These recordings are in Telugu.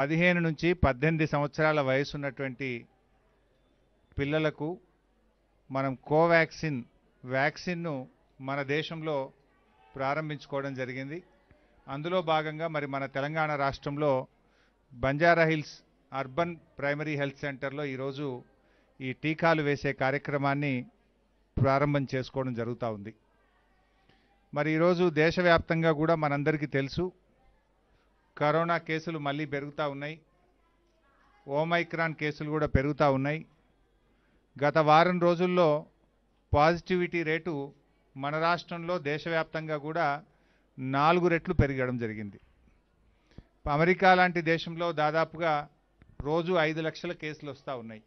పదిహేను నుంచి పద్దెనిమిది సంవత్సరాల వయసు ఉన్నటువంటి పిల్లలకు మనం కోవాక్సిన్ వ్యాక్సిన్ను మన దేశంలో ప్రారంభించుకోవడం జరిగింది అందులో భాగంగా మరి మన తెలంగాణ రాష్ట్రంలో Banjara Hills urban primary health సెంటర్లో ఈరోజు ఈ టీకాలు వేసే కార్యక్రమాన్ని ప్రారంభం చేసుకోవడం జరుగుతూ ఉంది మరి ఈరోజు దేశవ్యాప్తంగా కూడా మనందరికీ తెలుసు కరోనా కేసులు మళ్ళీ పెరుగుతూ ఉన్నాయి ఓమైక్రాన్ కేసులు కూడా పెరుగుతూ ఉన్నాయి గత వారం రోజుల్లో పాజిటివిటీ రేటు మన రాష్ట్రంలో దేశవ్యాప్తంగా కూడా నాలుగు రెట్లు పెరగడం జరిగింది అమెరికా లాంటి దేశంలో దాదాపుగా రోజు ఐదు లక్షల కేసులు వస్తూ ఉన్నాయి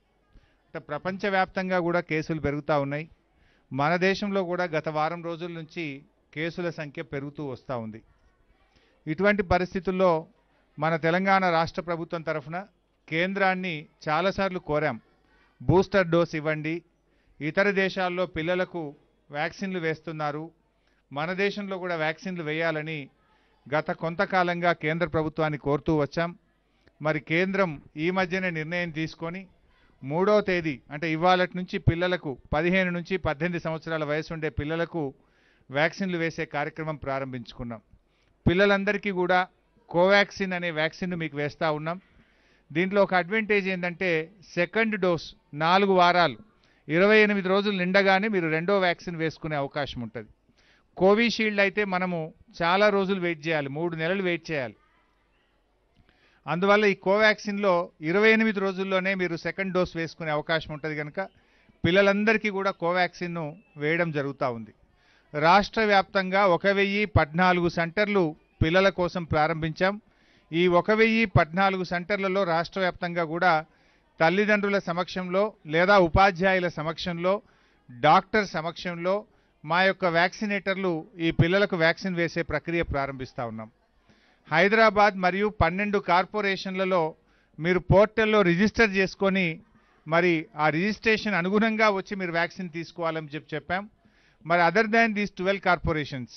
అంటే ప్రపంచవ్యాప్తంగా కూడా కేసులు పెరుగుతూ ఉన్నాయి మన దేశంలో కూడా గత వారం రోజుల నుంచి కేసుల సంఖ్య పెరుగుతూ వస్తూ ఉంది ఇటువంటి పరిస్థితుల్లో మన తెలంగాణ రాష్ట్ర ప్రభుత్వం తరఫున కేంద్రాన్ని చాలాసార్లు కోరాం బూస్టర్ డోస్ ఇవ్వండి ఇతర దేశాల్లో పిల్లలకు వ్యాక్సిన్లు వేస్తున్నారు మన దేశంలో కూడా వ్యాక్సిన్లు వేయాలని గత కొంతకాలంగా కేంద్ర ప్రభుత్వాన్ని కోరుతూ వచ్చాం మరి కేంద్రం ఈ మధ్యనే నిర్ణయం తీసుకొని మూడో తేదీ అంటే ఇవాళటి నుంచి పిల్లలకు పదిహేను నుంచి పద్దెనిమిది సంవత్సరాల వయసు ఉండే పిల్లలకు వ్యాక్సిన్లు వేసే కార్యక్రమం ప్రారంభించుకున్నాం పిల్లలందరికీ కూడా కోవాక్సిన్ అనే వ్యాక్సిన్ మీకు వేస్తూ ఉన్నాం దీంట్లో ఒక అడ్వాంటేజ్ ఏంటంటే సెకండ్ డోస్ నాలుగు వారాలు ఇరవై ఎనిమిది రోజులు నిండగానే మీరు రెండో వ్యాక్సిన్ వేసుకునే అవకాశం ఉంటుంది కోవిషీల్డ్ అయితే మనము చాలా రోజులు వెయిట్ చేయాలి మూడు నెలలు వెయిట్ చేయాలి అందువల్ల ఈ కోవాక్సిన్లో ఇరవై ఎనిమిది రోజుల్లోనే మీరు సెకండ్ డోస్ వేసుకునే అవకాశం ఉంటుంది కనుక పిల్లలందరికీ కూడా కోవాక్సిన్ను వేయడం జరుగుతూ ఉంది రాష్ట్ర వ్యాప్తంగా ఒక వెయ్యి పద్నాలుగు సెంటర్లు పిల్లల కోసం ప్రారంభించాం ఈ ఒక వెయ్యి పద్నాలుగు సెంటర్లలో రాష్ట్ర వ్యాప్తంగా కూడా తల్లిదండ్రుల సమక్షంలో లేదా ఉపాధ్యాయుల సమక్షంలో డాక్టర్ సమక్షంలో మా యొక్క వ్యాక్సినేటర్లు ఈ పిల్లలకు వ్యాక్సిన్ వేసే ప్రక్రియ ప్రారంభిస్తూ ఉన్నాం హైదరాబాద్ మరియు పన్నెండు కార్పొరేషన్లలో మీరు పోర్టల్లో రిజిస్టర్ చేసుకొని మరి ఆ రిజిస్ట్రేషన్ అనుగుణంగా వచ్చి మీరు వ్యాక్సిన్ తీసుకోవాలని చెప్పి చెప్పాం మరి other than these twelve corporations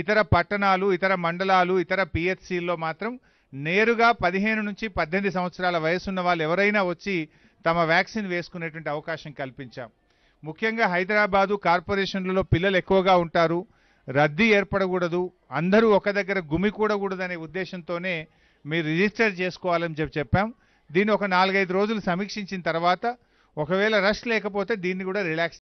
ఇతర పట్టణాలు ఇతర మండలాలు ఇతర పిహెచ్సిల్లో మాత్రం నేరుగా పదిహేను నుంచి పద్దెనిమిది సంవత్సరాల వయసున్న వాళ్ళు ఎవరైనా వచ్చి తమ వ్యాక్సిన్ వేసుకునేటువంటి అవకాశం కల్పించాం ముఖ్యంగా హైదరాబాదు కార్పొరేషన్లలో పిల్లలు ఎక్కువగా ఉంటారు రద్దీ ఏర్పడకూడదు అందరూ ఒక దగ్గర గుమి కూడకూడదనే ఉద్దేశంతోనే మీరు రిజిస్టర్ చేసుకోవాలని చెప్పి చెప్పాం దీన్ని ఒక నాలుగైదు రోజులు సమీక్షించిన తర్వాత ఒకవేళ రష్ లేకపోతే దీన్ని కూడా రిలాక్స్